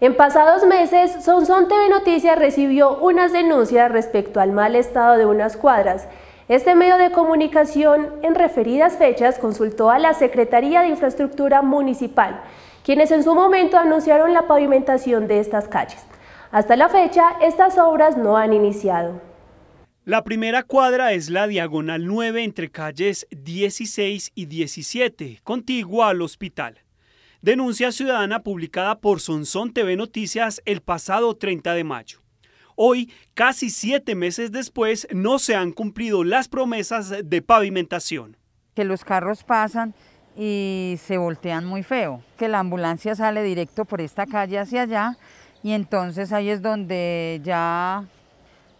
En pasados meses, Sonson TV Noticias recibió unas denuncias respecto al mal estado de unas cuadras. Este medio de comunicación, en referidas fechas, consultó a la Secretaría de Infraestructura Municipal, quienes en su momento anunciaron la pavimentación de estas calles. Hasta la fecha, estas obras no han iniciado. La primera cuadra es la diagonal 9 entre calles 16 y 17, contigua al hospital. Denuncia ciudadana publicada por Sonsón TV Noticias el pasado 30 de mayo. Hoy, casi siete meses después, no se han cumplido las promesas de pavimentación. Que los carros pasan y se voltean muy feo, que la ambulancia sale directo por esta calle hacia allá y entonces ahí es donde ya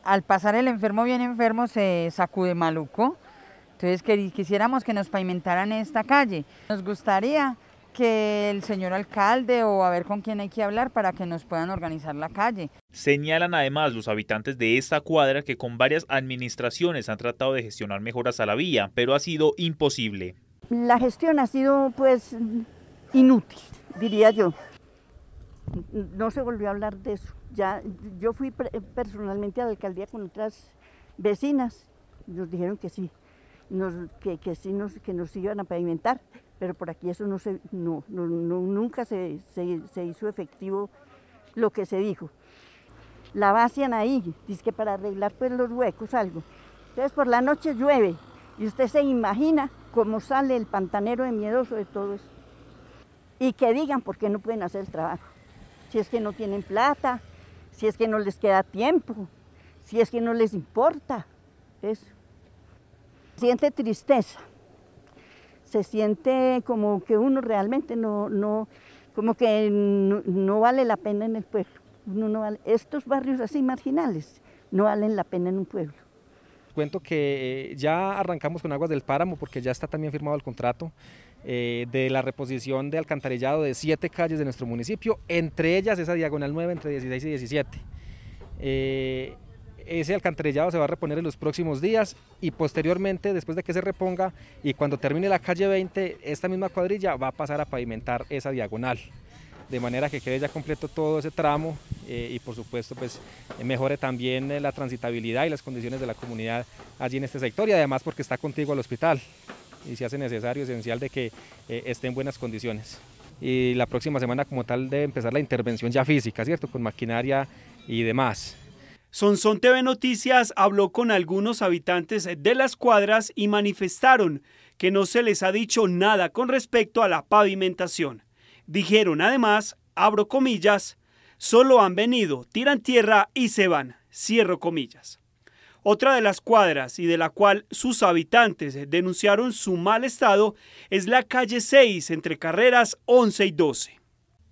al pasar el enfermo bien enfermo se sacude maluco. Entonces quisiéramos que nos pavimentaran esta calle. Nos gustaría que el señor alcalde o a ver con quién hay que hablar para que nos puedan organizar la calle. Señalan además los habitantes de esta cuadra que con varias administraciones han tratado de gestionar mejoras a la vía, pero ha sido imposible. La gestión ha sido pues inútil, diría yo. No se volvió a hablar de eso. Ya, yo fui personalmente a la alcaldía con otras vecinas, nos dijeron que sí, que, sí nos, que nos iban a pavimentar, pero por aquí eso no se, nunca se, hizo efectivo lo que se dijo. La vacian ahí, dice que para arreglar pues los huecos algo. Entonces por la noche llueve y usted se imagina cómo sale el pantanero de miedoso de todo eso. Y que digan por qué no pueden hacer el trabajo. Si es que no tienen plata, si es que no les queda tiempo, si es que no les importa. Eso. Siente tristeza, se siente como que uno realmente no, no como que no, vale la pena en el pueblo. estos barrios así marginales no valen la pena en un pueblo. Cuento que eh, ya arrancamos con Aguas del Páramo porque ya está también firmado el contrato eh, de la reposición de alcantarillado de siete calles de nuestro municipio, entre ellas esa diagonal 9 entre 16 y 17 ese alcantarillado se va a reponer en los próximos días y posteriormente, después de que se reponga y cuando termine la calle 20, esta misma cuadrilla va a pasar a pavimentar esa diagonal de manera que quede ya completo todo ese tramo eh, y por supuesto pues mejore también eh, la transitabilidad y las condiciones de la comunidad allí en este sector y además porque está contigo al hospital y se hace necesario, esencial de que eh, esté en buenas condiciones. Y la próxima semana como tal debe empezar la intervención ya física, ¿cierto? Con maquinaria y demás. Sonson TV Noticias habló con algunos habitantes de las cuadras y manifestaron que no se les ha dicho nada con respecto a la pavimentación. Dijeron además, abro comillas, solo han venido, tiran tierra y se van, cierro comillas. Otra de las cuadras y de la cual sus habitantes denunciaron su mal estado es la calle 6 entre carreras 11 y 12.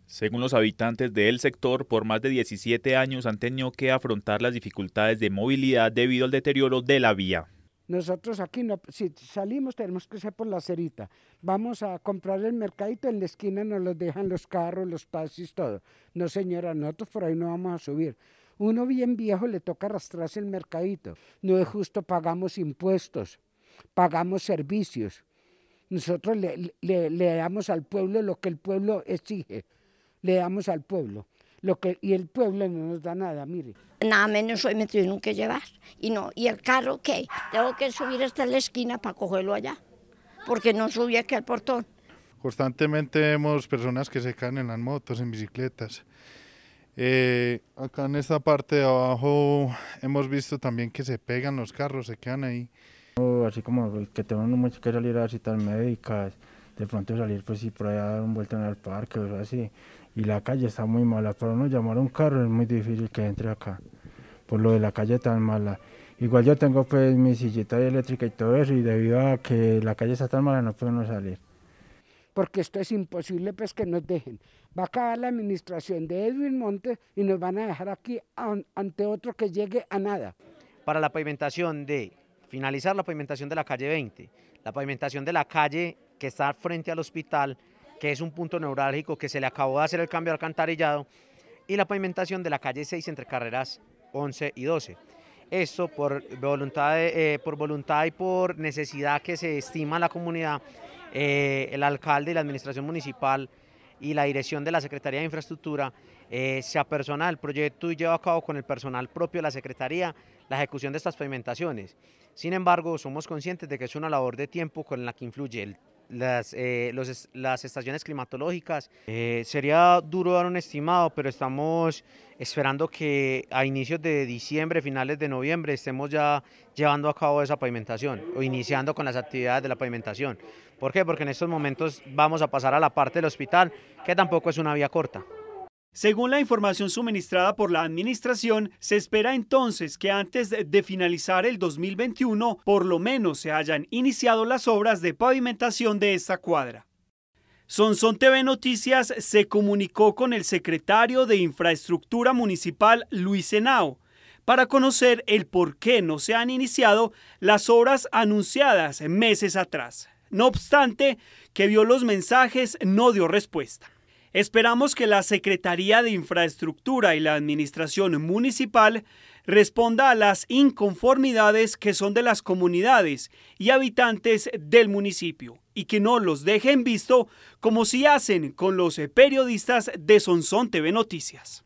Según los habitantes del sector, por más de 17 años han tenido que afrontar las dificultades de movilidad debido al deterioro de la vía. Nosotros aquí, si salimos, tenemos que ser por la cerita. Vamos a comprar el mercadito, en la esquina nos los dejan los carros, los taxis, todo. No, señora, nosotros por ahí no vamos a subir. Uno bien viejo le toca arrastrarse el mercadito. No es justo, pagamos impuestos, pagamos servicios. Nosotros le damos al pueblo lo que el pueblo exige le damos al pueblo. Lo que, y el pueblo no nos da nada, mire. Nada menos hoy me tuvieron que llevar. Y no, ¿y el carro qué? Tengo que subir hasta la esquina para cogerlo allá, porque no subí aquí al portón. Constantemente vemos personas que se caen en las motos, en bicicletas. Eh, acá en esta parte de abajo hemos visto también que se pegan los carros, se quedan ahí. Así como que tenemos mucho que salir a citas médicas, de pronto salir pues y por allá dar un vuelto en el parque o así. Y la calle está muy mala, para uno llamar a un carro es muy difícil que entre acá, por lo de la calle tan mala. Igual yo tengo pues mi sillita eléctrica y todo eso y debido a que la calle está tan mala no podemos salir. Porque esto es imposible pues que nos dejen. Va a acabar la administración de Edwin Montes y nos van a dejar aquí ante otro que llegue a nada. Para la pavimentación de finalizar la pavimentación de la calle 20, la pavimentación de la calle que está frente al hospital, que es un punto neurálgico, que se le acabó de hacer el cambio de alcantarillado, y la pavimentación de la calle 6 entre carreras 11 y 12. Esto por voluntad, eh, por voluntad y por necesidad que se estima la comunidad, eh, el alcalde y la administración municipal y la dirección de la Secretaría de Infraestructura eh, se apersona del proyecto y lleva a cabo con el personal propio de la Secretaría la ejecución de estas pavimentaciones. Sin embargo, somos conscientes de que es una labor de tiempo con la que influye el las, eh, las estaciones climatológicas. Eh, sería duro dar un estimado, pero estamos esperando que a inicios de diciembre, finales de noviembre, estemos ya llevando a cabo esa pavimentación o iniciando con las actividades de la pavimentación. ¿Por qué? Porque en estos momentos vamos a pasar a la parte del hospital, que tampoco es una vía corta. Según la información suministrada por la administración, se espera entonces que antes de finalizar el 2021, por lo menos se hayan iniciado las obras de pavimentación de esta cuadra. Sonson TV Noticias se comunicó con el secretario de Infraestructura Municipal, Luis Henao, para conocer el por qué no se han iniciado las obras anunciadas meses atrás. No obstante, que vio los mensajes, no dio respuesta. Esperamos que la Secretaría de Infraestructura y la Administración Municipal responda a las inconformidades que son de las comunidades y habitantes del municipio y que no los dejen visto como si hacen con los periodistas de Sonsón TV Noticias.